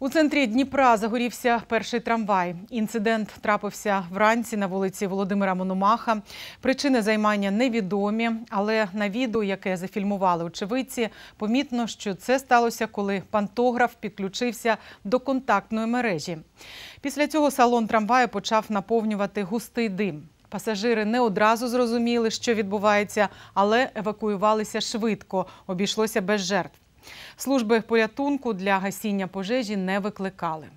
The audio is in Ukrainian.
У центрі Дніпра загорівся перший трамвай. Інцидент трапився вранці на вулиці Володимира Мономаха. Причини займання невідомі, але на відео, яке зафільмували очевидці, помітно, що це сталося, коли пантограф підключився до контактної мережі. Після цього салон трамваю почав наповнювати густий дим. Пасажири не одразу зрозуміли, що відбувається, але евакуювалися швидко. Обійшлося без жертв. Служби порятунку для гасіння пожежі не викликали.